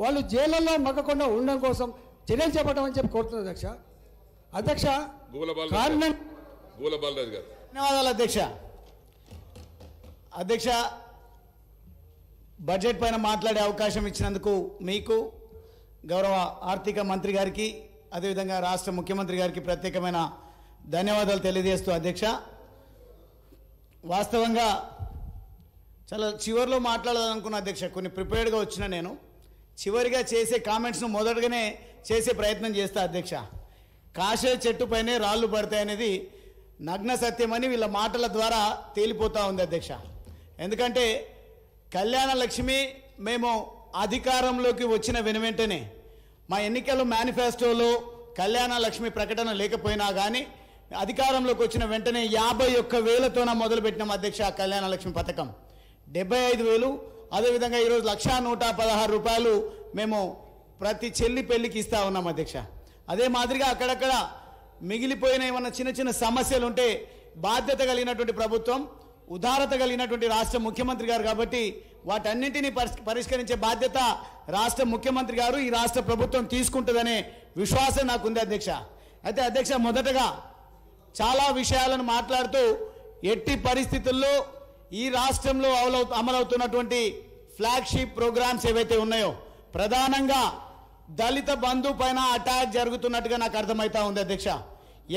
వాళ్ళు జైళ్ళల్లో మగ్గకుండా ఉండడం కోసం చర్యలు చేపట్టమని చెప్పి కోరుతుంది అధ్యక్ష అధ్యక్ష ధన్యవాదాలు అధ్యక్ష అధ్యక్ష బడ్జెట్ పైన మాట్లాడే అవకాశం ఇచ్చినందుకు మీకు గౌరవ ఆర్థిక మంత్రి గారికి అదేవిధంగా రాష్ట్ర ముఖ్యమంత్రి గారికి ప్రత్యేకమైన ధన్యవాదాలు తెలియజేస్తూ అధ్యక్ష వాస్తవంగా చాలా చివరిలో మాట్లాడాలనుకున్న అధ్యక్ష కొన్ని ప్రిపేర్డ్గా వచ్చిన నేను చివరిగా చేసే కామెంట్స్ను మొదటగానే చేసే ప్రయత్నం చేస్తా అధ్యక్ష చెట్టు చెట్టుపైనే రాళ్ళు పడతాయనేది నగ్న సత్యమని వీళ్ళ మాటల ద్వారా తేలిపోతూ ఉంది అధ్యక్ష ఎందుకంటే కళ్యాణ లక్ష్మి మేము అధికారంలోకి వచ్చిన వెనువెంటనే మా ఎన్నికల మేనిఫెస్టోలో కళ్యాణ లక్ష్మి ప్రకటన లేకపోయినా కానీ అధికారంలోకి వచ్చిన వెంటనే యాభై ఒక్క వేలతోన మొదలుపెట్టినాం అధ్యక్ష కళ్యాణ లక్ష్మి పథకం డెబ్బై ఐదు వేలు అదేవిధంగా ఈరోజు లక్షా నూట పదహారు రూపాయలు మేము ప్రతి చెల్లి పెళ్లికి ఇస్తా ఉన్నాం అధ్యక్ష అదే మాదిరిగా అక్కడక్కడ మిగిలిపోయిన ఏమన్నా చిన్న చిన్న సమస్యలు ఉంటే బాధ్యత కలిగినటువంటి ప్రభుత్వం ఉదారత కలిగినటువంటి రాష్ట్ర ముఖ్యమంత్రి గారు కాబట్టి వాటన్నింటినీ పరిష్కరించే బాధ్యత రాష్ట్ర ముఖ్యమంత్రి గారు ఈ రాష్ట్ర ప్రభుత్వం తీసుకుంటుందనే విశ్వాసం నాకుంది అధ్యక్ష అయితే అధ్యక్ష మొదటగా చాలా విషయాలను మాట్లాడుతూ ఎట్టి పరిస్థితుల్లో ఈ రాష్ట్రంలో అమలవుతున్నటువంటి ఫ్లాగ్షిప్ ప్రోగ్రామ్స్ ఏవైతే ఉన్నాయో ప్రధానంగా దళిత బంధు పైన అటాక్ జరుగుతున్నట్టుగా నాకు అర్థమవుతా ఉంది అధ్యక్ష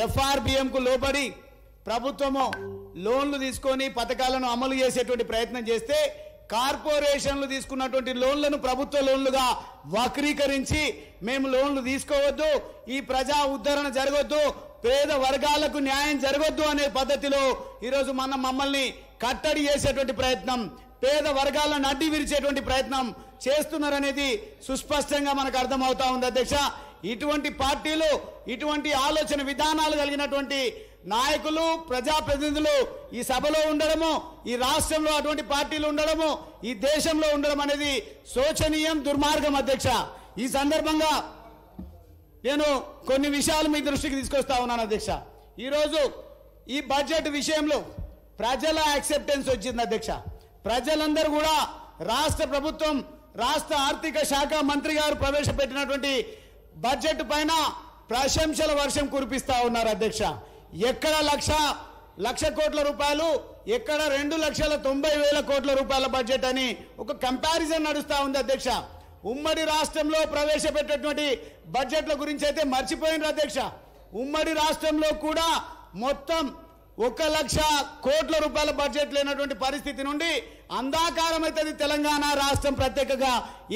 ఎఫ్ఆర్బిఎంకు లోబడి ప్రభుత్వము లోన్లు తీసుకొని పథకాలను అమలు చేసేటువంటి ప్రయత్నం చేస్తే కార్పొరేషన్లు తీసుకున్నటువంటి లోన్లను ప్రభుత్వ లోన్లుగా వక్రీకరించి మేము లోన్లు తీసుకోవద్దు ఈ ప్రజా ఉద్ధరణ జరగొద్దు పేద వర్గాలకు న్యాయం జరగొద్దు అనే పద్ధతిలో ఈరోజు మన మమ్మల్ని కట్టడి చేసేటువంటి ప్రయత్నం పేద వర్గాలను అడ్డి విరిచేటువంటి ప్రయత్నం చేస్తున్నారనేది సుస్పష్టంగా మనకు అర్థమవుతా ఉంది అధ్యక్ష ఇటువంటి పార్టీలు ఇటువంటి ఆలోచన విధానాలు కలిగినటువంటి నాయకులు ప్రజాప్రతినిధులు ఈ సభలో ఉండడము ఈ రాష్ట్రంలో అటువంటి పార్టీలు ఉండడము ఈ దేశంలో ఉండడం అనేది శోచనీయం దుర్మార్గం అధ్యక్ష ఈ సందర్భంగా నేను కొన్ని విషయాలు మీ దృష్టికి తీసుకొస్తా ఉన్నాను అధ్యక్ష ఈరోజు ఈ బడ్జెట్ విషయంలో ప్రజల యాక్సెప్టెన్స్ వచ్చింది అధ్యక్ష ప్రజలందరూ కూడా రాష్ట్ర ప్రభుత్వం రాష్ట్ర ఆర్థిక శాఖ మంత్రి గారు ప్రవేశపెట్టినటువంటి బడ్జెట్ పైన ప్రశంసల వర్షం కురిపిస్తా ఉన్నారు అధ్యక్ష ఎక్కడ లక్ష లక్ష కోట్ల రూపాయలు ఎక్కడ రెండు లక్షల తొంభై వేల కోట్ల రూపాయల బడ్జెట్ అని ఒక కంపారిజన్ నడుస్తూ ఉంది అధ్యక్ష ఉమ్మడి రాష్ట్రంలో ప్రవేశపెట్టేటువంటి బడ్జెట్ల గురించి అయితే మర్చిపోయినారు అధ్యక్ష ఉమ్మడి రాష్ట్రంలో కూడా మొత్తం ఒక లక్ష కోట్ల రూపాయల బడ్జెట్ లేనటువంటి పరిస్థితి నుండి అంధాకారం అవుతుంది తెలంగాణ రాష్ట్రం ప్రత్యేకగా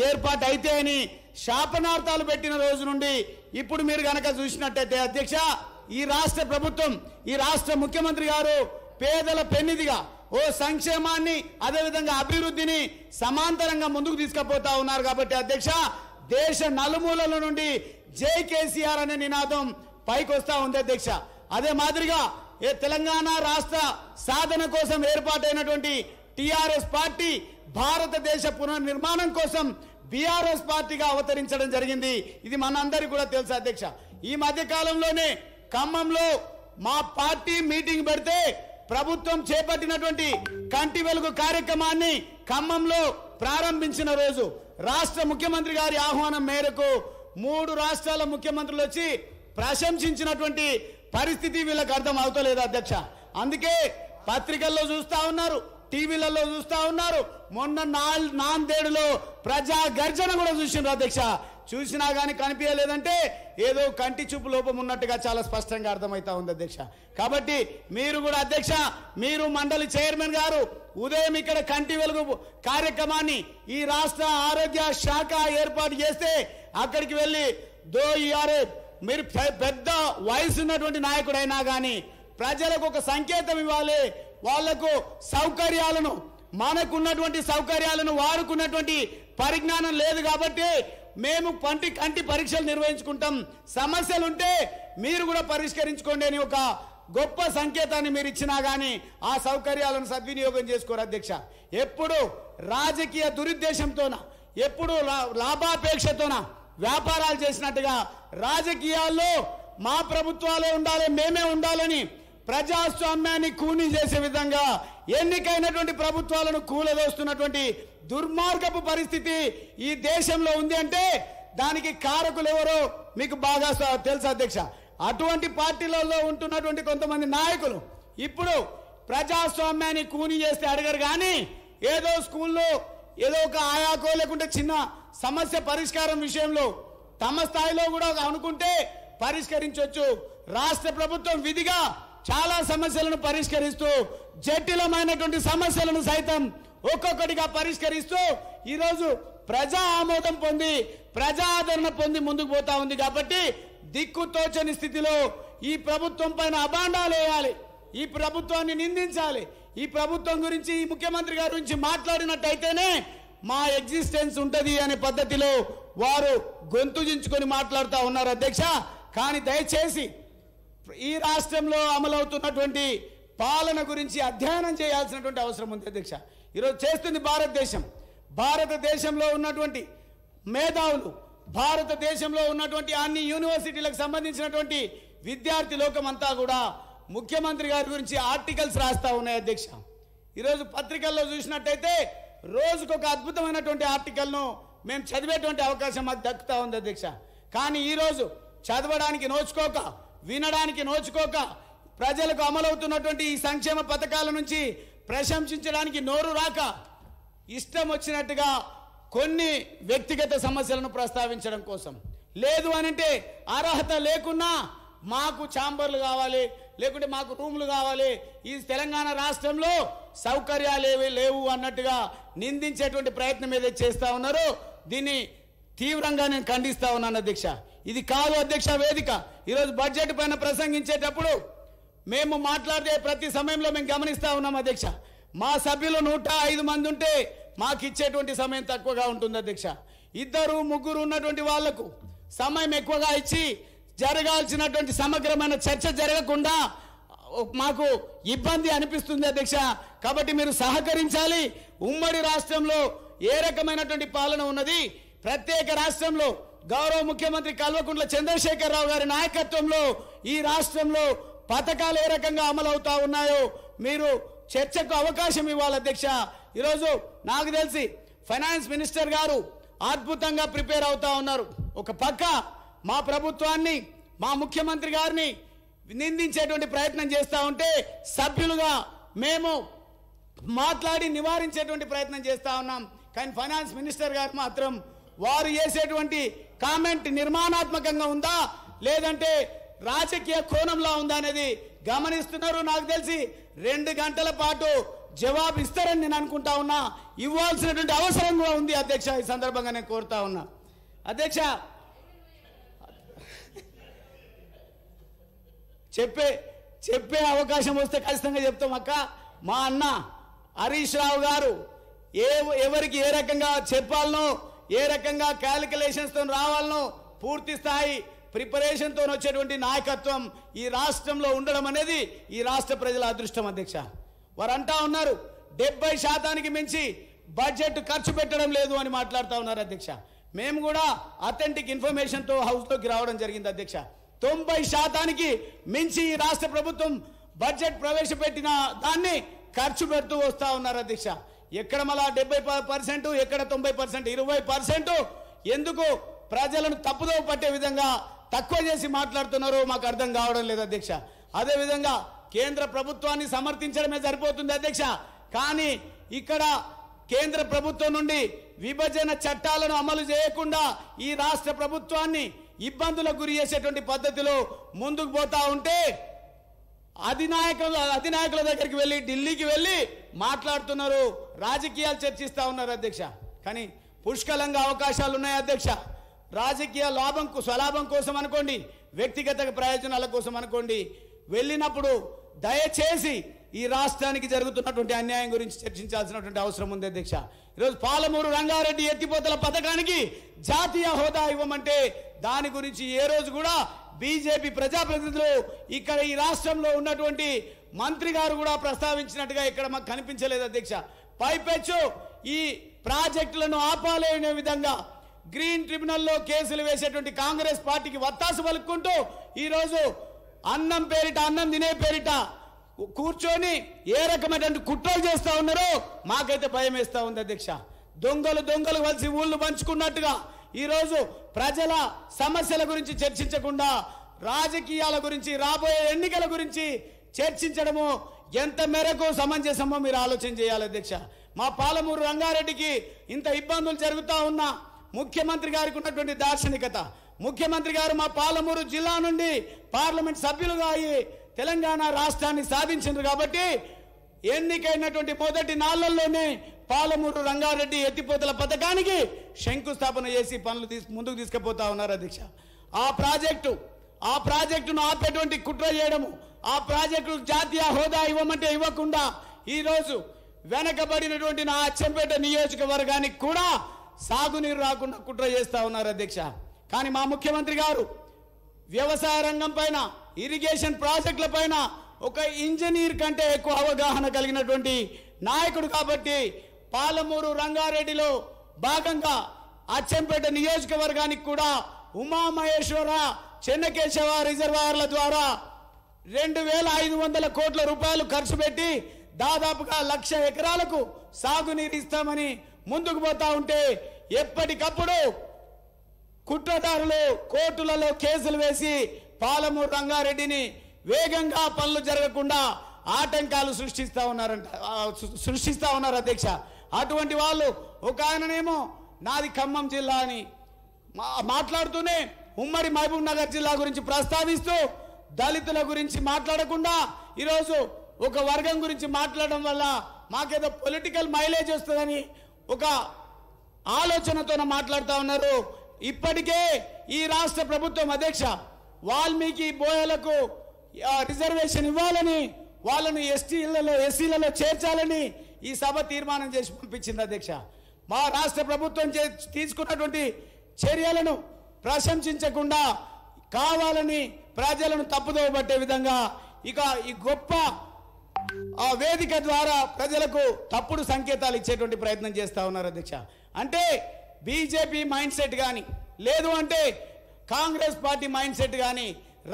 ఏర్పాటు అయితే అని శాపనార్థాలు పెట్టిన రోజు నుండి ఇప్పుడు మీరు కనుక చూసినట్టయితే అధ్యక్ష ఈ రాష్ట్ర ప్రభుత్వం ఈ రాష్ట్ర ముఖ్యమంత్రి గారు పేదల పెన్నిదిగా ఓ సంక్షేమాన్ని అదేవిధంగా అభివృద్ధిని సమాంతరంగా ముందుకు తీసుకుపోతా ఉన్నారు కాబట్టి అధ్యక్ష దేశ నలుమూలల నుండి జై కేసీఆర్ అనే నినాదం పైకి వస్తా ఉంది అధ్యక్ష అదే మాదిరిగా ఏ తెలంగాణ రాష్ట్ర సాధన కోసం ఏర్పాటైనటువంటి టిఆర్ఎస్ పార్టీ భారతదేశ పునర్నిర్మాణం కోసం బీఆర్ఎస్ పార్టీగా అవతరించడం జరిగింది ఇది మనందరికీ కూడా తెలుసు అధ్యక్ష ఈ మధ్య కాలంలోనే ఖమ్మంలో మా పార్టీ మీటింగ్ పెడితే ప్రభుత్వం చేపట్టినటువంటి కంటి వెలుగు కార్యక్రమాన్ని ఖమ్మంలో ప్రారంభించిన రోజు రాష్ట్ర ముఖ్యమంత్రి గారి ఆహ్వానం మేరకు మూడు రాష్ట్రాల ముఖ్యమంత్రులు వచ్చి ప్రశంసించినటువంటి పరిస్థితి వీళ్ళకి అర్థం అవుతలేదు అధ్యక్ష అందుకే పత్రికల్లో చూస్తూ ఉన్నారు టీవీలలో చూస్తూ ఉన్నారు మొన్న నాందేడులో ప్రజా గర్జన కూడా చూసిండ్రు అధ్యక్ష చూసినా కానీ కనిపించలేదంటే ఏదో కంటి చూపు లోపం ఉన్నట్టుగా చాలా స్పష్టంగా అర్థమవుతా ఉంది అధ్యక్ష కాబట్టి మీరు కూడా అధ్యక్ష మీరు మండలి చైర్మన్ గారు ఉదయం ఇక్కడ కంటి వెలుగు కార్యక్రమాన్ని ఈ రాష్ట్ర ఆరోగ్య శాఖ ఏర్పాటు చేస్తే అక్కడికి వెళ్ళి దో ఈఆర్ఏ మీరు పెద్ద వయసు ఉన్నటువంటి నాయకుడైనా కానీ ప్రజలకు ఒక సంకేతం ఇవ్వాలి వాళ్లకు సౌకర్యాలను మనకున్నటువంటి సౌకర్యాలను వారుకున్నటువంటి పరిజ్ఞానం లేదు కాబట్టి మేము పంటి కంటి పరీక్షలు నిర్వహించుకుంటాం సమస్యలు ఉంటే మీరు కూడా పరిష్కరించుకోండి అని ఒక గొప్ప సంకేతాన్ని మీరు ఇచ్చినా కానీ ఆ సౌకర్యాలను సద్వినియోగం చేసుకోరు అధ్యక్ష ఎప్పుడు రాజకీయ దురుద్దేశంతోన ఎప్పుడు లాభాపేక్షతోన వ్యాపారాలు చేసినట్టుగా రాజకీయాల్లో మా ప్రభుత్వాలే ఉండాలి మేమే ఉండాలని ప్రజాస్వామ్యాన్ని కూని చేసే విధంగా ఎన్నికైనటువంటి ప్రభుత్వాలను కూలదోస్తున్నటువంటి దుర్మార్గపు పరిస్థితి ఈ దేశంలో ఉంది అంటే దానికి కారకులు ఎవరో మీకు బాగా తెలుసు అధ్యక్ష అటువంటి పార్టీలలో ఉంటున్నటువంటి కొంతమంది నాయకులు ఇప్పుడు ప్రజాస్వామ్యాన్ని కూని చేస్తే అడగరు కానీ ఏదో స్కూల్లో ఏదో ఒక ఆయాకో లేకుంటే చిన్న సమస్య పరిష్కారం విషయంలో తమ స్థాయిలో కూడా అనుకుంటే పరిష్కరించవచ్చు రాష్ట్ర ప్రభుత్వం విధిగా చాలా సమస్యలను పరిష్కరిస్తూ జటిలమైనటువంటి సమస్యలను సైతం ఒక్కొక్కటిగా పరిష్కరిస్తూ ఈరోజు ప్రజా ఆమోదం పొంది ప్రజా ఆదరణ పొంది ముందుకు పోతా ఉంది కాబట్టి దిక్కుతోచని స్థితిలో ఈ ప్రభుత్వం పైన అభాండాలు వేయాలి ఈ ప్రభుత్వాన్ని నిందించాలి ఈ ప్రభుత్వం గురించి ఈ ముఖ్యమంత్రి గారి గురించి మాట్లాడినట్టయితేనే మా ఎగ్జిస్టెన్స్ ఉంటుంది అనే పద్ధతిలో వారు గొంతు దించుకొని మాట్లాడుతూ ఉన్నారు అధ్యక్ష కానీ దయచేసి ఈ రాష్ట్రంలో అమలవుతున్నటువంటి పాలన గురించి అధ్యయనం చేయాల్సినటువంటి అవసరం ఉంది అధ్యక్ష ఈరోజు చేస్తుంది భారతదేశం భారతదేశంలో ఉన్నటువంటి మేధావులు భారతదేశంలో ఉన్నటువంటి అన్ని యూనివర్సిటీలకు సంబంధించినటువంటి విద్యార్థి లోకం అంతా కూడా ముఖ్యమంత్రి గారి గురించి ఆర్టికల్స్ రాస్తూ ఉన్నాయి అధ్యక్ష ఈరోజు పత్రికల్లో చూసినట్టయితే రోజుకొక అద్భుతమైనటువంటి ఆర్టికల్ను మేము చదివేటువంటి అవకాశం మాకు దక్కుతూ ఉంది అధ్యక్ష కానీ ఈరోజు చదవడానికి నోచుకోక వినడానికి నోచుకోక ప్రజలకు అమలవుతున్నటువంటి ఈ సంక్షేమ పథకాల నుంచి ప్రశంసించడానికి నోరు రాక ఇష్టం వచ్చినట్టుగా కొన్ని వ్యక్తిగత సమస్యలను ప్రస్తావించడం కోసం లేదు అనంటే అర్హత లేకున్నా మాకు ఛాంబర్లు కావాలి లేకుంటే మాకు రూములు కావాలి ఈ తెలంగాణ రాష్ట్రంలో సౌకర్యాలు ఏవి లేవు అన్నట్టుగా నిందించేటువంటి ప్రయత్నం ఏదైతే చేస్తూ ఉన్నారో దీన్ని తీవ్రంగా నేను ఖండిస్తా ఉన్నాను అధ్యక్ష ఇది కాదు అధ్యక్ష వేదిక ఈరోజు బడ్జెట్ పైన ప్రసంగించేటప్పుడు మేము మాట్లాడే ప్రతి సమయంలో మేము గమనిస్తా ఉన్నాం అధ్యక్ష మా సభ్యులు నూట ఐదు మంది ఉంటే మాకు ఇచ్చేటువంటి సమయం తక్కువగా ఉంటుంది అధ్యక్ష ఇద్దరు ముగ్గురు ఉన్నటువంటి వాళ్లకు సమయం ఎక్కువగా ఇచ్చి జరగాల్సినటువంటి సమగ్రమైన చర్చ జరగకుండా మాకు ఇబ్బంది అనిపిస్తుంది అధ్యక్ష కాబట్టి మీరు సహకరించాలి ఉమ్మడి రాష్ట్రంలో ఏ రకమైనటువంటి పాలన ఉన్నది ప్రత్యేక రాష్ట్రంలో గౌరవ ముఖ్యమంత్రి కల్వకుంట్ల చంద్రశేఖరరావు గారి నాయకత్వంలో ఈ రాష్ట్రంలో పథకాలు ఏ రకంగా అమలవుతా ఉన్నాయో మీరు చర్చకు అవకాశం ఇవ్వాలి అధ్యక్ష ఈరోజు నాకు తెలిసి ఫైనాన్స్ మినిస్టర్ గారు అద్భుతంగా ప్రిపేర్ అవుతా ఉన్నారు ఒక పక్క మా ప్రభుత్వాన్ని మా ముఖ్యమంత్రి గారిని నిందించేటువంటి ప్రయత్నం చేస్తూ ఉంటే సభ్యులుగా మేము మాట్లాడి నివారించేటువంటి ప్రయత్నం చేస్తూ ఉన్నాం కానీ ఫైనాన్స్ మినిస్టర్ గారు మాత్రం వారు చేసేటువంటి కామెంట్ నిర్మాణాత్మకంగా ఉందా లేదంటే రాజకీయ కోణంలో ఉందా అనేది గమనిస్తున్నారు నాకు తెలిసి రెండు గంటల పాటు జవాబు ఇస్తారని నేను అనుకుంటా ఉన్నా ఇవ్వాల్సినటువంటి అవసరం కూడా ఉంది అధ్యక్ష ఈ సందర్భంగా నేను కోరుతా ఉన్నా అధ్యక్ష చెప్పే చెప్పే అవకాశం వస్తే ఖచ్చితంగా చెప్తాం అక్క మా అన్న హరీష్ రావు గారు ఏ ఎవరికి ఏ రకంగా చెప్పాలనో ఏ రకంగా క్యాలిక్యులేషన్స్తో రావాలనో పూర్తి స్థాయి ప్రిపరేషన్తో వచ్చేటువంటి నాయకత్వం ఈ రాష్ట్రంలో ఉండడం అనేది ఈ రాష్ట్ర ప్రజల అదృష్టం అధ్యక్ష వారంటా ఉన్నారు డెబ్బై శాతానికి మించి బడ్జెట్ ఖర్చు పెట్టడం లేదు అని మాట్లాడుతూ ఉన్నారు అధ్యక్ష మేము కూడా అథెంటిక్ ఇన్ఫర్మేషన్తో హౌస్లోకి రావడం జరిగింది అధ్యక్ష తొంభై శాతానికి మించి ఈ రాష్ట్ర ప్రభుత్వం బడ్జెట్ ప్రవేశపెట్టిన దాన్ని ఖర్చు పెడుతూ వస్తూ ఉన్నారు అధ్యక్ష ఎక్కడ మళ్ళా డెబ్బై పర్సెంట్ ఎక్కడ తొంభై పర్సెంట్ ఇరవై పర్సెంట్ ఎందుకు ప్రజలను తప్పుదో పట్టే విధంగా తక్కువ చేసి మాట్లాడుతున్నారు మాకు అర్థం కావడం లేదు అధ్యక్ష అదే విధంగా కేంద్ర ప్రభుత్వాన్ని సమర్థించడమే సరిపోతుంది అధ్యక్ష కానీ ఇక్కడ కేంద్ర ప్రభుత్వం నుండి విభజన చట్టాలను అమలు చేయకుండా ఈ రాష్ట్ర ప్రభుత్వాన్ని ఇబ్బందులకు గురి చేసేటువంటి పద్ధతిలో ముందుకు పోతా ఉంటే అధినాయకులు అధినాయకుల దగ్గరికి వెళ్ళి ఢిల్లీకి వెళ్ళి మాట్లాడుతున్నారు రాజకీయాలు చర్చిస్తూ ఉన్నారు అధ్యక్ష కానీ పుష్కలంగా అవకాశాలు ఉన్నాయి అధ్యక్ష రాజకీయ లాభం స్వలాభం కోసం అనుకోండి వ్యక్తిగత ప్రయోజనాల కోసం అనుకోండి వెళ్ళినప్పుడు దయచేసి ఈ రాష్ట్రానికి జరుగుతున్నటువంటి అన్యాయం గురించి చర్చించాల్సినటువంటి అవసరం ఉంది అధ్యక్ష ఈరోజు పాలమూరు రంగారెడ్డి ఎత్తిపోతల పథకానికి జాతీయ హోదా ఇవ్వమంటే దాని గురించి ఏ రోజు కూడా బీజేపీ ప్రజాప్రతినిధులు ఇక్కడ ఈ రాష్ట్రంలో ఉన్నటువంటి మంత్రి గారు కూడా ప్రస్తావించినట్టుగా ఇక్కడ మాకు కనిపించలేదు అధ్యక్ష పైపెచ్చు ఈ ప్రాజెక్టులను ఆపాలనే విధంగా గ్రీన్ ట్రిబ్యునల్లో కేసులు వేసేటువంటి కాంగ్రెస్ పార్టీకి వత్తాసు పలుకుంటూ ఈరోజు అన్నం పేరిట అన్నం తినే పేరిట కూర్చొని ఏ రకమైనటువంటి కుట్రలు చేస్తూ ఉన్నారో మాకైతే భయం వేస్తూ ఉంది అధ్యక్ష దొంగలు దొంగలు కలిసి ఊళ్ళు పంచుకున్నట్టుగా ఈరోజు ప్రజల సమస్యల గురించి చర్చించకుండా రాజకీయాల గురించి రాబోయే ఎన్నికల గురించి చర్చించడము ఎంత మేరకు సమంజసమో మీరు ఆలోచన చేయాలి అధ్యక్ష మా పాలమూరు రంగారెడ్డికి ఇంత ఇబ్బందులు జరుగుతూ ఉన్నా ముఖ్యమంత్రి గారికి ఉన్నటువంటి దార్శనికత ముఖ్యమంత్రి గారు మా పాలమూరు జిల్లా నుండి పార్లమెంట్ సభ్యులుగా అయ్యి తెలంగాణ రాష్ట్రాన్ని సాధించారు కాబట్టి ఎన్నికైనటువంటి మొదటి నాళ్లలోనే పాలమూరు రంగారెడ్డి ఎత్తిపోతల పథకానికి శంకుస్థాపన చేసి పనులు తీసు ముందుకు తీసుకుపోతా ఉన్నారు అధ్యక్ష ఆ ప్రాజెక్టు ఆ ప్రాజెక్టును ఆపేటువంటి కుట్ర చేయడము ఆ ప్రాజెక్టు జాతీయ హోదా ఇవ్వమంటే ఇవ్వకుండా ఈరోజు వెనకబడినటువంటి నా అచ్చంపేట నియోజకవర్గానికి కూడా సాగునీరు రాకుండా కుట్ర చేస్తా ఉన్నారు అధ్యక్ష కానీ మా ముఖ్యమంత్రి గారు వ్యవసాయ రంగం పైన ఇరిగేషన్ ప్రాజెక్టుల పైన ఒక ఇంజనీర్ కంటే ఎక్కువ అవగాహన కలిగినటువంటి నాయకుడు కాబట్టి పాలమూరు రంగారెడ్డిలో భాగంగా అచ్చంపేట నియోజకవర్గానికి కూడా ఉమామహేశ్వర చెన్నకేశవ రిజర్వాయర్ల ద్వారా రెండు వేల ఐదు వందల కోట్ల రూపాయలు ఖర్చు పెట్టి దాదాపుగా లక్ష ఎకరాలకు సాగునీరు ఇస్తామని ముందుకు పోతా ఉంటే ఎప్పటికప్పుడు కుట్రదారులు కోర్టులలో కేసులు వేసి పాలమూరు రంగారెడ్డిని వేగంగా పనులు జరగకుండా ఆటంకాలు సృష్టిస్తా ఉన్నారంట సృష్టిస్తా ఉన్నారు అధ్యక్ష అటువంటి వాళ్ళు ఒక ఆయననేమో నాది ఖమ్మం జిల్లా అని మాట్లాడుతూనే ఉమ్మడి మహబూబ్ నగర్ జిల్లా గురించి ప్రస్తావిస్తూ దళితుల గురించి మాట్లాడకుండా ఈరోజు ఒక వర్గం గురించి మాట్లాడడం వల్ల మాకేదో పొలిటికల్ మైలేజ్ వస్తుందని ఒక ఆలోచనతో మాట్లాడుతూ ఉన్నారు ఇప్పటికే ఈ రాష్ట్ర ప్రభుత్వం అధ్యక్ష వాల్మీకి బోయలకు రిజర్వేషన్ ఇవ్వాలని వాళ్ళను ఎస్టీలలో ఎస్సీలలో చేర్చాలని ఈ సభ తీర్మానం చేసి పంపించింది అధ్యక్ష మా రాష్ట్ర ప్రభుత్వం తీసుకున్నటువంటి చర్యలను ప్రశంసించకుండా కావాలని ప్రజలను తప్పుదోవ పట్టే విధంగా ఇక ఈ గొప్ప ఆ వేదిక ద్వారా ప్రజలకు తప్పుడు సంకేతాలు ఇచ్చేటువంటి ప్రయత్నం చేస్తూ ఉన్నారు అధ్యక్ష అంటే బీజేపీ మైండ్ సెట్ కానీ లేదు అంటే కాంగ్రెస్ పార్టీ మైండ్ సెట్ కానీ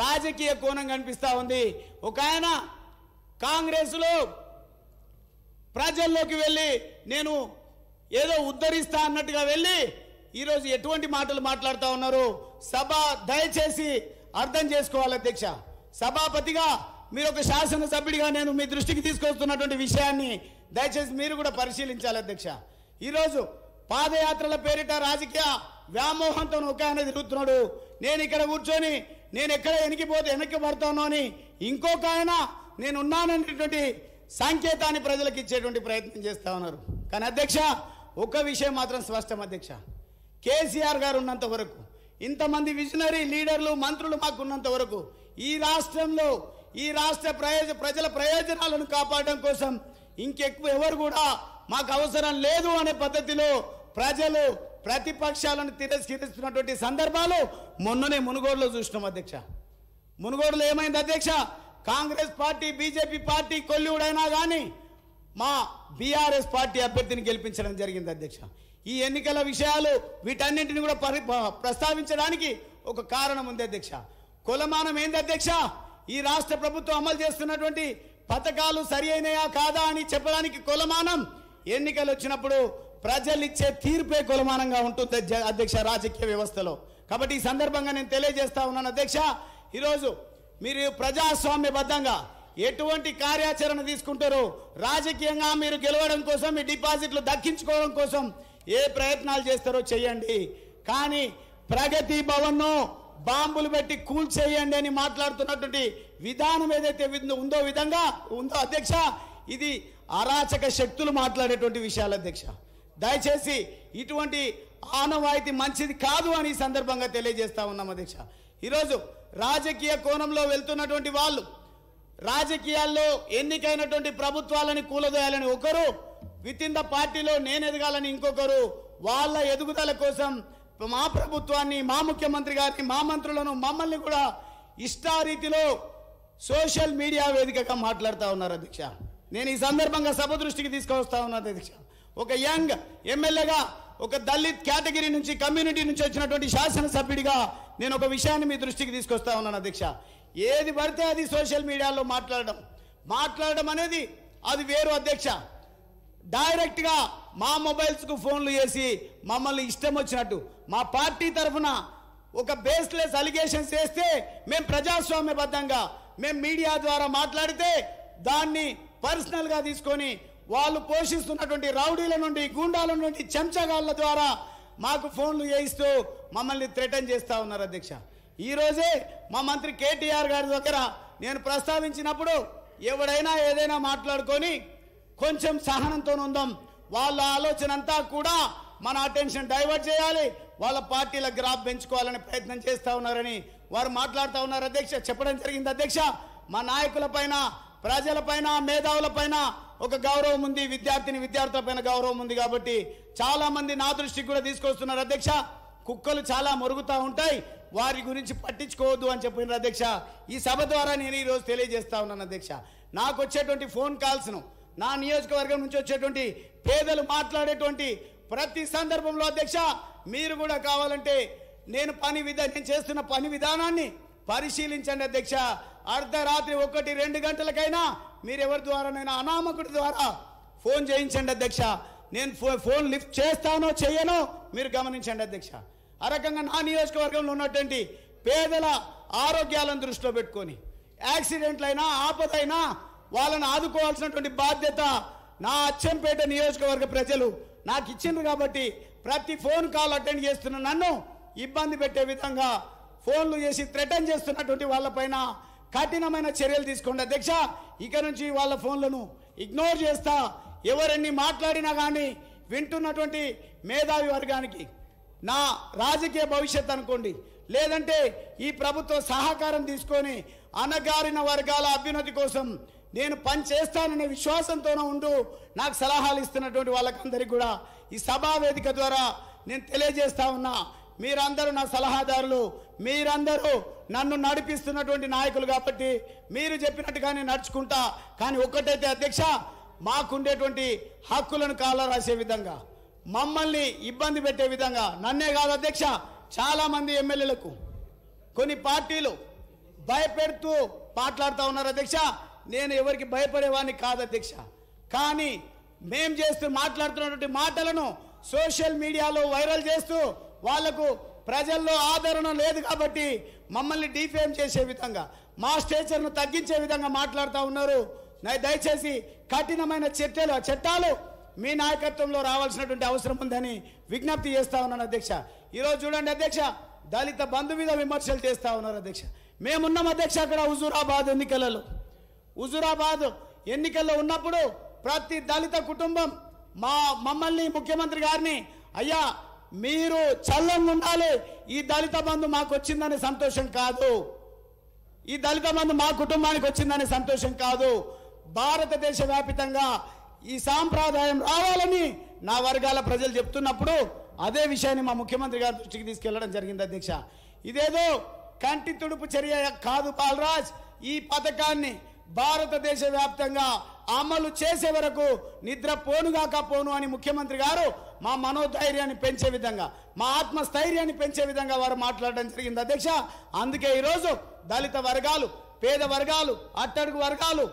రాజకీయ కోణం కనిపిస్తూ ఉంది ఒక ఆయన కాంగ్రెస్లో ప్రజల్లోకి వెళ్ళి నేను ఏదో ఉద్ధరిస్తా అన్నట్టుగా వెళ్ళి ఈరోజు ఎటువంటి మాటలు మాట్లాడుతూ ఉన్నారు సభ దయచేసి అర్థం చేసుకోవాలి అధ్యక్ష సభాపతిగా మీరు ఒక శాసనసభ్యుడిగా నేను మీ దృష్టికి తీసుకొస్తున్నటువంటి విషయాన్ని దయచేసి మీరు కూడా పరిశీలించాలి అధ్యక్ష ఈరోజు పాదయాత్రల పేరిట రాజకీయ వ్యామోహంతో ఒక ఆయన తిరుగుతున్నాడు నేను ఇక్కడ కూర్చొని నేను ఎక్కడ పోతే వెనక్కి పడతానో అని ఇంకొక ఆయన నేనున్నాననేటువంటి సంకేతాన్ని ప్రజలకు ఇచ్చేటువంటి ప్రయత్నం చేస్తూ ఉన్నారు కానీ అధ్యక్ష ఒక విషయం మాత్రం స్పష్టం అధ్యక్ష కేసీఆర్ గారు ఉన్నంత వరకు ఇంతమంది విజనరీ లీడర్లు మంత్రులు మాకు ఉన్నంత వరకు ఈ రాష్ట్రంలో ఈ రాష్ట్ర ప్రయోజ ప్రజల ప్రయోజనాలను కాపాడడం కోసం ఇంకెక్కువ ఎవరు కూడా మాకు అవసరం లేదు అనే పద్ధతిలో ప్రజలు ప్రతిపక్షాలను తిరస్కరిస్తున్నటువంటి సందర్భాలు మొన్ననే మునుగోడులో చూసినాం అధ్యక్ష మునుగోడులో ఏమైంది అధ్యక్ష కాంగ్రెస్ పార్టీ బీజేపీ పార్టీ కొల్లివుడైనా కానీ మా బీఆర్ఎస్ పార్టీ అభ్యర్థిని గెలిపించడం జరిగింది అధ్యక్ష ఈ ఎన్నికల విషయాలు వీటన్నింటిని కూడా పరి ప్రస్తావించడానికి ఒక కారణం ఉంది అధ్యక్ష కులమానం ఏంది అధ్యక్ష ఈ రాష్ట్ర ప్రభుత్వం అమలు చేస్తున్నటువంటి పథకాలు సరి అయినాయా కాదా అని చెప్పడానికి కులమానం ఎన్నికలు వచ్చినప్పుడు ప్రజలు ఇచ్చే తీర్పే కులమానంగా ఉంటుంది అధ్యక్ష రాజకీయ వ్యవస్థలో కాబట్టి ఈ సందర్భంగా నేను తెలియజేస్తా ఉన్నాను అధ్యక్ష ఈరోజు మీరు ప్రజాస్వామ్యబద్ధంగా ఎటువంటి కార్యాచరణ తీసుకుంటారో రాజకీయంగా మీరు గెలవడం కోసం మీ డిపాజిట్లు దక్కించుకోవడం కోసం ఏ ప్రయత్నాలు చేస్తారో చేయండి కానీ ప్రగతి భవన్ను బాంబులు పెట్టి కూల్చేయండి అని మాట్లాడుతున్నటువంటి విధానం ఏదైతే ఉందో విధంగా ఉందో అధ్యక్ష ఇది అరాచక శక్తులు మాట్లాడేటువంటి విషయాలు అధ్యక్ష దయచేసి ఇటువంటి ఆనవాయితీ మంచిది కాదు అని సందర్భంగా తెలియజేస్తా ఉన్నాం అధ్యక్ష ఈరోజు రాజకీయ కోణంలో వెళ్తున్నటువంటి వాళ్ళు రాజకీయాల్లో ఎన్నికైనటువంటి ప్రభుత్వాలని కూలదేయాలని ఒకరు విత్ ఇన్ ద పార్టీలో నేను ఎదగాలని ఇంకొకరు వాళ్ళ ఎదుగుదల కోసం మా ప్రభుత్వాన్ని మా ముఖ్యమంత్రి గారిని మా మంత్రులను మమ్మల్ని కూడా ఇష్టారీతిలో సోషల్ మీడియా వేదికగా మాట్లాడుతూ ఉన్నారు అధ్యక్ష నేను ఈ సందర్భంగా సభ దృష్టికి తీసుకొస్తా ఉన్నాను అధ్యక్ష ఒక యంగ్ ఎమ్మెల్యేగా ఒక దళిత్ కేటగిరీ నుంచి కమ్యూనిటీ నుంచి వచ్చినటువంటి శాసనసభ్యుడిగా నేను ఒక విషయాన్ని మీ దృష్టికి తీసుకొస్తా ఉన్నాను అధ్యక్ష ఏది పడితే అది సోషల్ మీడియాలో మాట్లాడడం మాట్లాడడం అనేది అది వేరు అధ్యక్ష డైరెక్ట్గా మా మొబైల్స్కు ఫోన్లు చేసి మమ్మల్ని ఇష్టం వచ్చినట్టు మా పార్టీ తరఫున ఒక బేస్లెస్ అలిగేషన్స్ చేస్తే మేము ప్రజాస్వామ్యబద్ధంగా మేము మీడియా ద్వారా మాట్లాడితే దాన్ని పర్సనల్గా తీసుకొని వాళ్ళు పోషిస్తున్నటువంటి రౌడీల నుండి గూండాల నుండి చెంచగాళ్ళ ద్వారా మాకు ఫోన్లు చేయిస్తూ మమ్మల్ని థ్రెటన్ చేస్తూ ఉన్నారు అధ్యక్ష ఈరోజే మా మంత్రి కేటీఆర్ గారి దగ్గర నేను ప్రస్తావించినప్పుడు ఎవడైనా ఏదైనా మాట్లాడుకొని కొంచెం సహనంతో ఉందాం వాళ్ళ ఆలోచన అంతా కూడా మన అటెన్షన్ డైవర్ట్ చేయాలి వాళ్ళ పార్టీల గ్రాఫ్ పెంచుకోవాలని ప్రయత్నం చేస్తూ ఉన్నారని వారు మాట్లాడుతూ ఉన్నారు అధ్యక్ష చెప్పడం జరిగింది అధ్యక్ష మా నాయకులపైన ప్రజలపైన మేధావులపైన ఒక గౌరవం ఉంది విద్యార్థిని విద్యార్థుల పైన గౌరవం ఉంది కాబట్టి చాలామంది నా దృష్టికి కూడా తీసుకొస్తున్నారు అధ్యక్ష కుక్కలు చాలా మరుగుతూ ఉంటాయి వారి గురించి పట్టించుకోవద్దు అని చెప్పిన అధ్యక్ష ఈ సభ ద్వారా నేను ఈరోజు తెలియజేస్తా ఉన్నాను అధ్యక్ష నాకు వచ్చేటువంటి ఫోన్ కాల్స్ను నా నియోజకవర్గం నుంచి వచ్చేటువంటి పేదలు మాట్లాడేటువంటి ప్రతి సందర్భంలో అధ్యక్ష మీరు కూడా కావాలంటే నేను పని విధా నేను చేస్తున్న పని విధానాన్ని పరిశీలించండి అధ్యక్ష అర్ధరాత్రి ఒకటి రెండు గంటలకైనా మీరెవరి ద్వారానైనా అనామకుడి ద్వారా ఫోన్ చేయించండి అధ్యక్ష నేను ఫో ఫోన్ లిఫ్ట్ చేస్తానో చేయనో మీరు గమనించండి అధ్యక్ష ఆ రకంగా నా నియోజకవర్గంలో ఉన్నటువంటి పేదల ఆరోగ్యాలను దృష్టిలో పెట్టుకొని యాక్సిడెంట్లైనా ఆపదైనా వాళ్ళని ఆదుకోవాల్సినటువంటి బాధ్యత నా అచ్చంపేట నియోజకవర్గ ప్రజలు నాకు ఇచ్చిండ్రు కాబట్టి ప్రతి ఫోన్ కాల్ అటెండ్ చేస్తున్న నన్ను ఇబ్బంది పెట్టే విధంగా ఫోన్లు చేసి థ్రెటన్ చేస్తున్నటువంటి వాళ్ళపైన కఠినమైన చర్యలు తీసుకోండి అధ్యక్ష ఇక నుంచి వాళ్ళ ఫోన్లను ఇగ్నోర్ చేస్తా ఎవరన్నీ మాట్లాడినా కానీ వింటున్నటువంటి మేధావి వర్గానికి నా రాజకీయ భవిష్యత్ అనుకోండి లేదంటే ఈ ప్రభుత్వ సహకారం తీసుకొని అనగారిన వర్గాల అభ్యున్నతి కోసం నేను పని చేస్తాననే విశ్వాసంతోనే ఉంటూ నాకు సలహాలు ఇస్తున్నటువంటి వాళ్ళకందరికీ కూడా ఈ సభా వేదిక ద్వారా నేను తెలియజేస్తా ఉన్నా మీరందరూ నా సలహాదారులు మీరందరూ నన్ను నడిపిస్తున్నటువంటి నాయకులు కాబట్టి మీరు చెప్పినట్టుగానే నడుచుకుంటా కానీ ఒక్కటైతే అధ్యక్ష మాకుండేటువంటి హక్కులను కాల రాసే విధంగా మమ్మల్ని ఇబ్బంది పెట్టే విధంగా నన్నే కాదు అధ్యక్ష చాలామంది ఎమ్మెల్యేలకు కొన్ని పార్టీలు భయపెడుతూ మాట్లాడుతూ ఉన్నారు అధ్యక్ష నేను ఎవరికి భయపడేవాడిని కాదు అధ్యక్ష కానీ మేం చేస్తూ మాట్లాడుతున్నటువంటి మాటలను సోషల్ మీడియాలో వైరల్ చేస్తూ వాళ్లకు ప్రజల్లో ఆదరణ లేదు కాబట్టి మమ్మల్ని డిఫేమ్ చేసే విధంగా మా స్టేచర్ను తగ్గించే విధంగా మాట్లాడుతూ ఉన్నారు దయచేసి కఠినమైన చర్యలు చట్టాలు మీ నాయకత్వంలో రావాల్సినటువంటి అవసరం ఉందని విజ్ఞప్తి చేస్తా ఉన్నాను అధ్యక్ష ఈరోజు చూడండి అధ్యక్ష దళిత బంధు మీద విమర్శలు చేస్తా ఉన్నారు అధ్యక్ష మేమున్నాం అధ్యక్ష అక్కడ హుజూరాబాద్ ఎన్నికలలో హుజూరాబాద్ ఎన్నికల్లో ఉన్నప్పుడు ప్రతి దళిత కుటుంబం మా మమ్మల్ని ముఖ్యమంత్రి గారిని అయ్యా మీరు చల్లంగా ఉండాలి ఈ దళిత బంధు మాకు వచ్చిందని సంతోషం కాదు ఈ దళిత బంధు మా కుటుంబానికి వచ్చిందని సంతోషం కాదు భారతదేశ వ్యాపితంగా ఈ సాంప్రదాయం రావాలని నా వర్గాల ప్రజలు చెప్తున్నప్పుడు అదే విషయాన్ని మా ముఖ్యమంత్రి గారి దృష్టికి తీసుకెళ్లడం జరిగింది అధ్యక్ష ఇదేదో కంటి తుడుపు చర్య కాదు పాలరాజ్ ఈ పథకాన్ని భారతదేశ వ్యాప్తంగా అమలు చేసే వరకు నిద్ర పోనుగాక పోను అని ముఖ్యమంత్రి గారు మా మనోధైర్యాన్ని పెంచే విధంగా మా ఆత్మస్థైర్యాన్ని పెంచే విధంగా వారు మాట్లాడడం జరిగింది అధ్యక్ష అందుకే ఈరోజు దళిత వర్గాలు పేద వర్గాలు అట్టడుగు వర్గాలు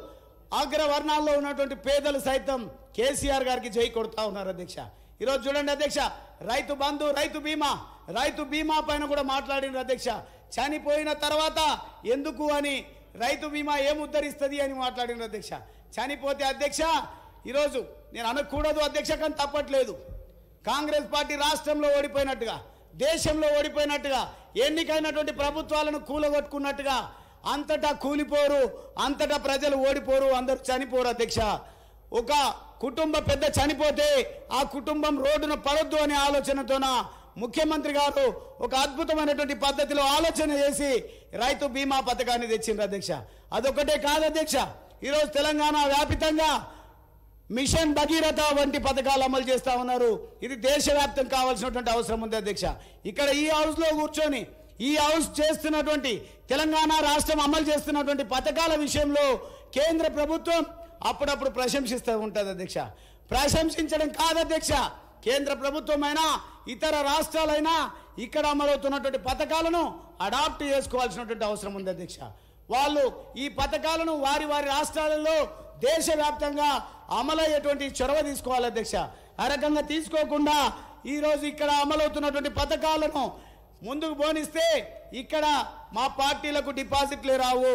అగ్రవర్ణాల్లో ఉన్నటువంటి పేదలు సైతం కేసీఆర్ గారికి జై కొడుతా ఉన్నారు అధ్యక్ష ఈరోజు చూడండి అధ్యక్ష రైతు బంధు రైతు బీమా రైతు బీమా పైన కూడా మాట్లాడిన అధ్యక్ష చనిపోయిన తర్వాత ఎందుకు అని రైతు బీమా ఏం ఉద్ధరిస్తుంది అని మాట్లాడిన అధ్యక్ష చనిపోతే అధ్యక్ష ఈరోజు నేను అనకూడదు అధ్యక్ష కానీ తప్పట్లేదు కాంగ్రెస్ పార్టీ రాష్ట్రంలో ఓడిపోయినట్టుగా దేశంలో ఓడిపోయినట్టుగా ఎన్నికైనటువంటి ప్రభుత్వాలను కూలగొట్టుకున్నట్టుగా అంతటా కూలిపోరు అంతటా ప్రజలు ఓడిపోరు అందరూ చనిపోరు అధ్యక్ష ఒక కుటుంబ పెద్ద చనిపోతే ఆ కుటుంబం రోడ్డున పడొద్దు అనే ఆలోచనతోన ముఖ్యమంత్రి గారు ఒక అద్భుతమైనటువంటి పద్ధతిలో ఆలోచన చేసి రైతు బీమా పథకాన్ని తెచ్చింది అధ్యక్ష అదొకటే కాదు అధ్యక్ష ఈరోజు తెలంగాణ వ్యాపితంగా మిషన్ భగీరథ వంటి పథకాలు అమలు చేస్తూ ఉన్నారు ఇది దేశవ్యాప్తం కావాల్సినటువంటి అవసరం ఉంది అధ్యక్ష ఇక్కడ ఈ హౌస్లో కూర్చొని ఈ హౌస్ చేస్తున్నటువంటి తెలంగాణ రాష్ట్రం అమలు చేస్తున్నటువంటి పథకాల విషయంలో కేంద్ర ప్రభుత్వం అప్పుడప్పుడు ప్రశంసిస్తూ ఉంటుంది అధ్యక్ష ప్రశంసించడం కాదు అధ్యక్ష కేంద్ర ప్రభుత్వమైనా ఇతర రాష్ట్రాలైనా ఇక్కడ అమలవుతున్నటువంటి పథకాలను అడాప్ట్ చేసుకోవాల్సినటువంటి అవసరం ఉంది అధ్యక్ష వాళ్ళు ఈ పథకాలను వారి వారి రాష్ట్రాలలో దేశవ్యాప్తంగా అమలయ్యేటువంటి చొరవ తీసుకోవాలి అధ్యక్ష ఆ రకంగా తీసుకోకుండా ఈరోజు ఇక్కడ అమలవుతున్నటువంటి పథకాలను ముందుకు పోనిస్తే ఇక్కడ మా పార్టీలకు డిపాజిట్లు రావు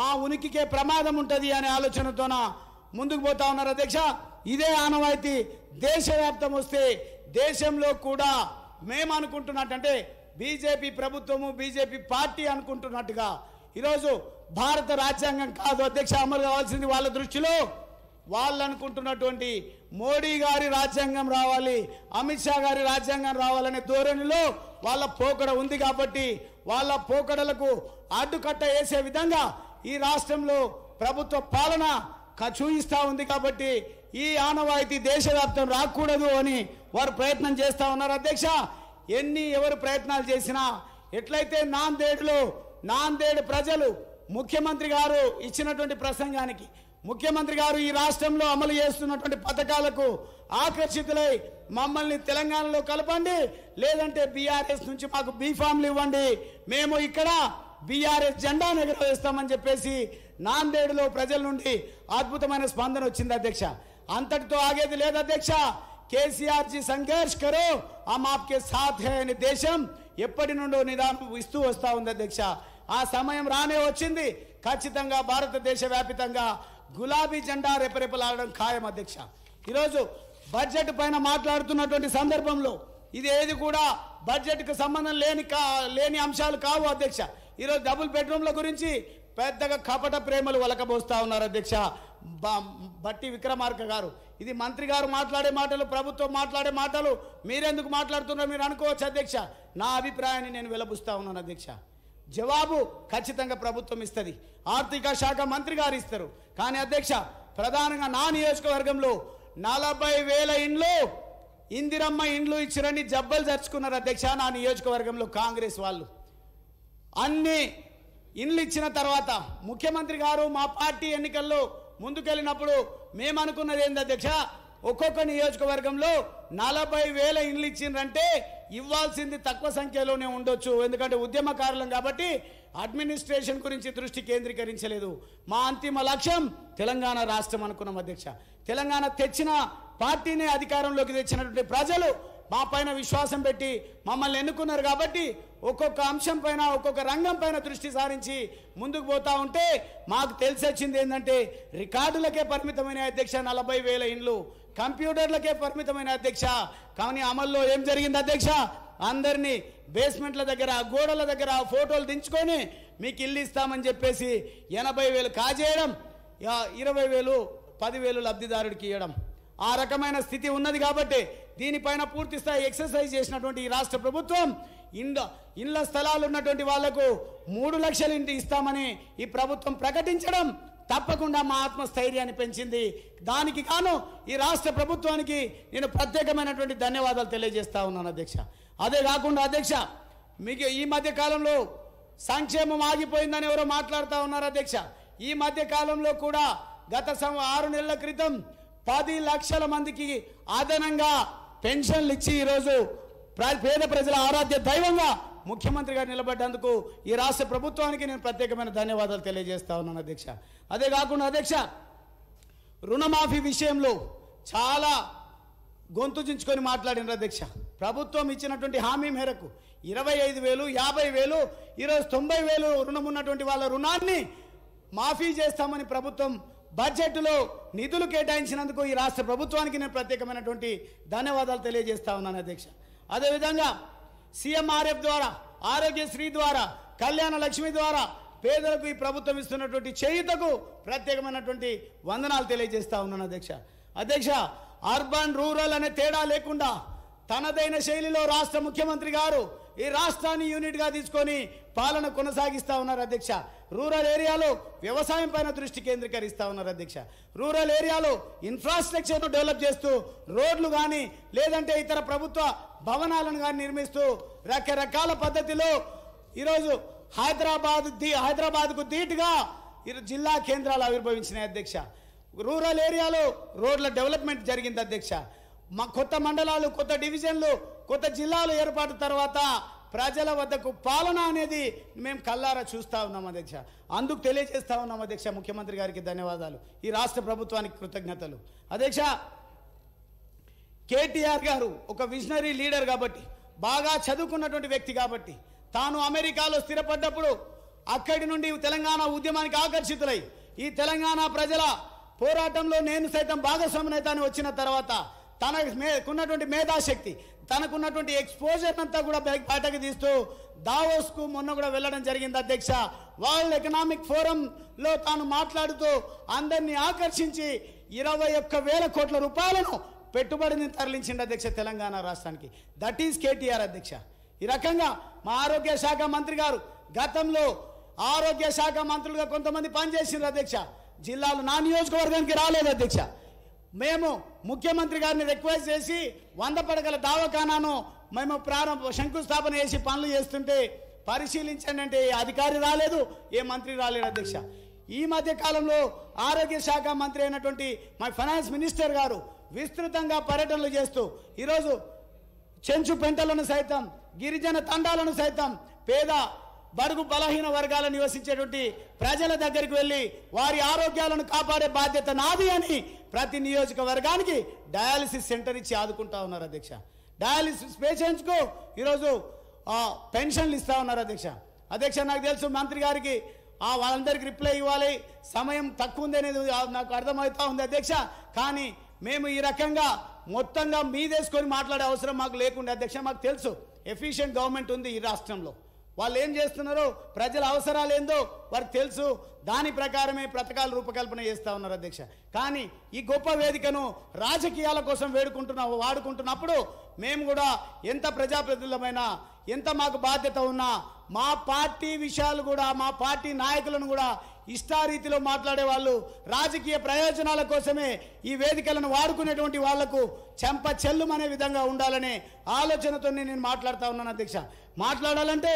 మా ఉనికికే ప్రమాదం ఉంటుంది అనే ఆలోచనతోన ముందుకు పోతా ఉన్నారు అధ్యక్ష ఇదే ఆనవాయితీ దేశవ్యాప్తం వస్తే దేశంలో కూడా మేము అనుకుంటున్నట్టంటే బీజేపీ ప్రభుత్వము బీజేపీ పార్టీ అనుకుంటున్నట్టుగా ఈరోజు భారత రాజ్యాంగం కాదు అధ్యక్ష అమలు కావాల్సింది వాళ్ళ దృష్టిలో వాళ్ళు అనుకుంటున్నటువంటి మోడీ గారి రాజ్యాంగం రావాలి అమిత్ షా గారి రాజ్యాంగం రావాలనే ధోరణిలో వాళ్ళ పోకడ ఉంది కాబట్టి వాళ్ళ పోకడలకు అడ్డుకట్ట వేసే విధంగా ఈ రాష్ట్రంలో ప్రభుత్వ పాలన చూపిస్తూ ఉంది కాబట్టి ఈ ఆనవాయితీ దేశవ్యాప్తం రాకూడదు అని వారు ప్రయత్నం చేస్తూ ఉన్నారు అధ్యక్ష ఎన్ని ఎవరు ప్రయత్నాలు చేసినా ఎట్లయితే నాందేడులు నాందేడు ప్రజలు ముఖ్యమంత్రి గారు ఇచ్చినటువంటి ప్రసంగానికి ముఖ్యమంత్రి గారు ఈ రాష్ట్రంలో అమలు చేస్తున్నటువంటి పథకాలకు ఆకర్షితులై మమ్మల్ని తెలంగాణలో కలపండి లేదంటే బీఆర్ఎస్ నుంచి మాకు బీఫామ్లు ఇవ్వండి మేము ఇక్కడ బీఆర్ఎస్ జెండా ఎగరవేస్తామని చెప్పేసి నాందేడులో ప్రజల నుండి అద్భుతమైన స్పందన వచ్చింది అధ్యక్ష అంతటితో ఆగేది లేదు అధ్యక్ష కేసీఆర్ జీ సంఘర్ష్ కరో హమ్ ఆప్కే సాథ్ హే దేశం ఎప్పటి నుండో నిదానం ఇస్తూ వస్తూ ఉంది అధ్యక్ష ఆ సమయం రానే వచ్చింది ఖచ్చితంగా భారతదేశ వ్యాపితంగా గులాబీ జెండా రెపరెపలాడడం ఖాయం అధ్యక్ష ఈరోజు బడ్జెట్ పైన మాట్లాడుతున్నటువంటి సందర్భంలో ఇది ఏది కూడా బడ్జెట్కు సంబంధం లేని లేని అంశాలు కావు అధ్యక్ష ఈరోజు డబుల్ బెడ్రూమ్ల గురించి పెద్దగా కపట ప్రేమలు వలకబోస్తా ఉన్నారు అధ్యక్ష బట్టి విక్రమార్క గారు ఇది మంత్రి గారు మాట్లాడే మాటలు ప్రభుత్వం మాట్లాడే మాటలు మీరెందుకు మాట్లాడుతున్నారో మీరు అనుకోవచ్చు అధ్యక్ష నా అభిప్రాయాన్ని నేను వెలబుస్తా ఉన్నాను అధ్యక్ష జవాబు ఖచ్చితంగా ప్రభుత్వం ఇస్తుంది ఆర్థిక శాఖ మంత్రి గారు ఇస్తారు కానీ అధ్యక్ష ప్రధానంగా నా నియోజకవర్గంలో నలభై వేల ఇండ్లు ఇందిరమ్మ ఇండ్లు ఇచ్చిరని జబ్బలు జరుచుకున్నారు అధ్యక్ష నా నియోజకవర్గంలో కాంగ్రెస్ వాళ్ళు అన్ని ఇండ్లు ఇచ్చిన తర్వాత ముఖ్యమంత్రి గారు మా పార్టీ ఎన్నికల్లో ముందుకెళ్ళినప్పుడు మేమనుకున్నది ఏంది అధ్యక్ష ఒక్కొక్క నియోజకవర్గంలో నలభై వేల ఇండ్లు ఇచ్చిండ్రంటే ఇవ్వాల్సింది తక్కువ సంఖ్యలోనే ఉండొచ్చు ఎందుకంటే ఉద్యమకారులం కాబట్టి అడ్మినిస్ట్రేషన్ గురించి దృష్టి కేంద్రీకరించలేదు మా అంతిమ లక్ష్యం తెలంగాణ రాష్ట్రం అనుకున్నాం అధ్యక్ష తెలంగాణ తెచ్చిన పార్టీని అధికారంలోకి తెచ్చినటువంటి ప్రజలు మా పైన విశ్వాసం పెట్టి మమ్మల్ని ఎన్నుకున్నారు కాబట్టి ఒక్కొక్క అంశం పైన ఒక్కొక్క రంగం పైన దృష్టి సారించి ముందుకు పోతా ఉంటే మాకు తెలిసి వచ్చింది ఏంటంటే రికార్డులకే పరిమితమైన అధ్యక్ష నలభై వేల ఇండ్లు కంప్యూటర్లకే పరిమితమైన అధ్యక్ష కానీ అమల్లో ఏం జరిగింది అధ్యక్ష అందరినీ బేస్మెంట్ల దగ్గర గోడల దగ్గర ఫోటోలు దించుకొని మీకు ఇల్లు ఇస్తామని చెప్పేసి ఎనభై వేలు కాజేయడం ఇరవై వేలు పదివేలు లబ్ధిదారుడికి ఇవ్వడం ఆ రకమైన స్థితి ఉన్నది కాబట్టి దీనిపైన పూర్తి స్థాయి ఎక్సర్సైజ్ చేసినటువంటి ఈ రాష్ట్ర ప్రభుత్వం ఇండ్ ఇండ్ల స్థలాలు ఉన్నటువంటి వాళ్లకు మూడు లక్షలు ఇంటి ఇస్తామని ఈ ప్రభుత్వం ప్రకటించడం తప్పకుండా మా ఆత్మస్థైర్యాన్ని పెంచింది దానికి కాను ఈ రాష్ట్ర ప్రభుత్వానికి నేను ప్రత్యేకమైనటువంటి ధన్యవాదాలు తెలియజేస్తా ఉన్నాను అధ్యక్ష అదే కాకుండా అధ్యక్ష మీకు ఈ మధ్య కాలంలో సంక్షేమం ఆగిపోయిందని ఎవరో మాట్లాడుతూ ఉన్నారు అధ్యక్ష ఈ మధ్య కాలంలో కూడా గత ఆరు నెలల క్రితం పది లక్షల మందికి అదనంగా పెన్షన్లు ఇచ్చి ఈరోజు పేద ప్రజల ఆరాధ్య దైవంగా ముఖ్యమంత్రి గారు నిలబడ్డందుకు ఈ రాష్ట్ర ప్రభుత్వానికి నేను ప్రత్యేకమైన ధన్యవాదాలు తెలియజేస్తా ఉన్నాను అధ్యక్ష అదే కాకుండా అధ్యక్ష రుణమాఫీ విషయంలో చాలా గొంతు చించుకొని మాట్లాడినారు అధ్యక్ష ప్రభుత్వం ఇచ్చినటువంటి హామీ మేరకు ఇరవై ఐదు వేలు యాభై వేలు ఈరోజు తొంభై వేలు రుణం ఉన్నటువంటి వాళ్ళ రుణాన్ని మాఫీ చేస్తామని ప్రభుత్వం బడ్జెట్లో నిధులు కేటాయించినందుకు ఈ రాష్ట్ర ప్రభుత్వానికి నేను ప్రత్యేకమైనటువంటి ధన్యవాదాలు తెలియజేస్తా ఉన్నాను అధ్యక్ష అదేవిధంగా సీఎంఆర్ఎఫ్ ద్వారా ఆరోగ్యశ్రీ ద్వారా కళ్యాణ లక్ష్మి ద్వారా పేదలకు ఈ ప్రభుత్వం ఇస్తున్నటువంటి చేయుతకు ప్రత్యేకమైనటువంటి వందనాలు తెలియజేస్తా ఉన్నాను అధ్యక్ష అధ్యక్ష అర్బన్ రూరల్ అనే తేడా లేకుండా తనదైన శైలిలో రాష్ట్ర ముఖ్యమంత్రి గారు ఈ రాష్ట్రాన్ని యూనిట్గా తీసుకొని పాలన కొనసాగిస్తూ ఉన్నారు అధ్యక్ష రూరల్ ఏరియాలో వ్యవసాయం పైన దృష్టి కేంద్రీకరిస్తూ ఉన్నారు అధ్యక్ష రూరల్ ఏరియాలో ఇన్ఫ్రాస్ట్రక్చర్ను డెవలప్ చేస్తూ రోడ్లు కానీ లేదంటే ఇతర ప్రభుత్వ భవనాలను కానీ నిర్మిస్తూ రకరకాల పద్ధతిలో ఈరోజు హైదరాబాద్ హైదరాబాద్కు ధీటుగా జిల్లా కేంద్రాలు ఆవిర్భవించినాయి అధ్యక్ష రూరల్ ఏరియాలో రోడ్ల డెవలప్మెంట్ జరిగింది అధ్యక్ష మా కొత్త మండలాలు కొత్త డివిజన్లు కొత్త జిల్లాలు ఏర్పాటు తర్వాత ప్రజల వద్దకు పాలన అనేది మేము కల్లారా చూస్తూ ఉన్నాం అధ్యక్ష అందుకు తెలియజేస్తూ ఉన్నాం అధ్యక్ష ముఖ్యమంత్రి గారికి ధన్యవాదాలు ఈ రాష్ట్ర ప్రభుత్వానికి కృతజ్ఞతలు అధ్యక్ష కేటీఆర్ గారు ఒక విజనరీ లీడర్ కాబట్టి బాగా చదువుకున్నటువంటి వ్యక్తి కాబట్టి తాను అమెరికాలో స్థిరపడ్డప్పుడు అక్కడి నుండి తెలంగాణ ఉద్యమానికి ఆకర్షితులై ఈ తెలంగాణ ప్రజల పోరాటంలో నేను సైతం భాగస్వామినైతాన్ని వచ్చిన తర్వాత మేకున్నటువంటి మేధాశక్తి తనకున్నటువంటి ఎక్స్పోజర్ అంతా కూడా బయటకు తీస్తూ దావోస్కు మొన్న కూడా వెళ్ళడం జరిగింది అధ్యక్ష వరల్డ్ ఎకనామిక్ ఫోరంలో తాను మాట్లాడుతూ అందరినీ ఆకర్షించి ఇరవై ఒక్క వేల కోట్ల రూపాయలను పెట్టుబడిని తరలించింది అధ్యక్ష తెలంగాణ రాష్ట్రానికి దట్ ఈజ్ కేటీఆర్ అధ్యక్ష ఈ రకంగా మా ఆరోగ్య శాఖ మంత్రి గారు గతంలో ఆరోగ్య శాఖ మంత్రులుగా కొంతమంది పనిచేసింది అధ్యక్ష జిల్లాలు నా నియోజకవర్గానికి రాలేదు అధ్యక్ష మేము ముఖ్యమంత్రి గారిని రిక్వెస్ట్ చేసి వంద పడగల దావఖానాను మేము ప్రారంభ శంకుస్థాపన చేసి పనులు చేస్తుంటే పరిశీలించండి అంటే ఏ అధికారి రాలేదు ఏ మంత్రి రాలేదు అధ్యక్ష ఈ మధ్య కాలంలో ఆరోగ్య శాఖ మంత్రి అయినటువంటి మా ఫైనాన్స్ మినిస్టర్ గారు విస్తృతంగా పర్యటనలు చేస్తూ ఈరోజు చెంచు పెంటలను సైతం గిరిజన తండాలను సైతం పేద బడుగు బలహీన వర్గాలు నివసించేటువంటి ప్రజల దగ్గరికి వెళ్ళి వారి ఆరోగ్యాలను కాపాడే బాధ్యత నాది అని ప్రతి నియోజకవర్గానికి డయాలసిస్ సెంటర్ ఇచ్చి ఆదుకుంటా ఉన్నారు అధ్యక్ష డయాలసిస్ పేషెంట్స్కు ఈరోజు పెన్షన్లు ఇస్తా ఉన్నారు అధ్యక్ష అధ్యక్ష నాకు తెలుసు మంత్రి గారికి ఆ వాళ్ళందరికి రిప్లై ఇవ్వాలి సమయం తక్కువ ఉంది అనేది నాకు అర్థమవుతా ఉంది అధ్యక్ష కానీ మేము ఈ రకంగా మొత్తంగా మీదేసుకొని మాట్లాడే అవసరం మాకు లేకుండా అధ్యక్ష మాకు తెలుసు ఎఫిషియంట్ గవర్నమెంట్ ఉంది ఈ రాష్ట్రంలో వాళ్ళు ఏం చేస్తున్నారు ప్రజల అవసరాలు ఏందో వారికి తెలుసు దాని ప్రకారమే పథకాలు రూపకల్పన చేస్తూ ఉన్నారు అధ్యక్ష కానీ ఈ గొప్ప వేదికను రాజకీయాల కోసం వేడుకుంటున్న వాడుకుంటున్నప్పుడు మేము కూడా ఎంత ప్రజాప్రతిలమైనా ఎంత మాకు బాధ్యత ఉన్నా మా పార్టీ విషయాలు కూడా మా పార్టీ నాయకులను కూడా ఇష్టారీతిలో మాట్లాడే వాళ్ళు రాజకీయ ప్రయోజనాల కోసమే ఈ వేదికలను వాడుకునేటువంటి వాళ్లకు చెంప చెల్లుమనే విధంగా ఉండాలనే ఆలోచనతోనే నేను మాట్లాడుతా ఉన్నాను అధ్యక్ష మాట్లాడాలంటే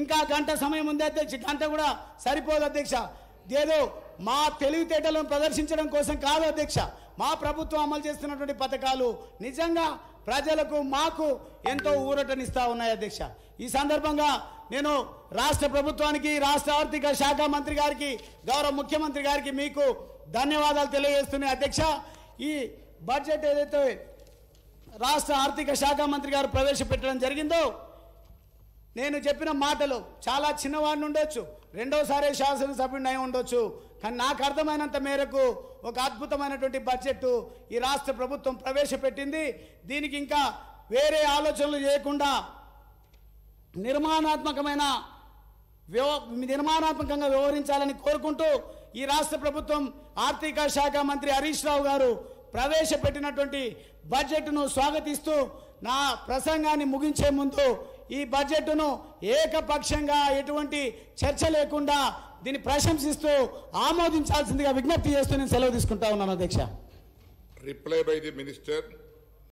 ఇంకా గంట సమయం ఉంది అధ్యక్ష గంట కూడా సరిపోదు అధ్యక్ష ఏదో మా తెలివితేటలను ప్రదర్శించడం కోసం కాదు అధ్యక్ష మా ప్రభుత్వం అమలు చేస్తున్నటువంటి పథకాలు నిజంగా ప్రజలకు మాకు ఎంతో ఊరటనిస్తూ ఉన్నాయి అధ్యక్ష ఈ సందర్భంగా నేను రాష్ట్ర ప్రభుత్వానికి రాష్ట్ర ఆర్థిక శాఖ మంత్రి గారికి గౌరవ ముఖ్యమంత్రి గారికి మీకు ధన్యవాదాలు తెలియజేస్తున్నాయి అధ్యక్ష ఈ బడ్జెట్ ఏదైతే రాష్ట్ర ఆర్థిక శాఖ మంత్రి గారు ప్రవేశపెట్టడం జరిగిందో నేను చెప్పిన మాటలు చాలా చిన్నవాడిని ఉండొచ్చు రెండోసారి శాసనసభ్యుడిని అయి ఉండొచ్చు కానీ నాకు అర్థమైనంత మేరకు ఒక అద్భుతమైనటువంటి బడ్జెట్ ఈ రాష్ట్ర ప్రభుత్వం ప్రవేశపెట్టింది దీనికి ఇంకా వేరే ఆలోచనలు చేయకుండా నిర్మాణాత్మకమైన నిర్మాణాత్మకంగా వ్యవహరించాలని కోరుకుంటూ ఈ రాష్ట్ర ప్రభుత్వం ఆర్థిక శాఖ మంత్రి హరీష్ రావు గారు ప్రవేశపెట్టినటువంటి బడ్జెట్ను స్వాగతిస్తూ నా ప్రసంగాన్ని ముగించే ముందు ఈ బడ్జెట్ను ఏకపక్షంగా ఎటువంటి చర్చ లేకుండా దీన్ని ప్రశంసిస్తూ ఆమోదించాల్సిందిగా విజ్ఞప్తి చేస్తూ నేను సెలవు తీసుకుంటా ఉన్నాను అధ్యక్ష రిప్లై బై ది మినిస్టర్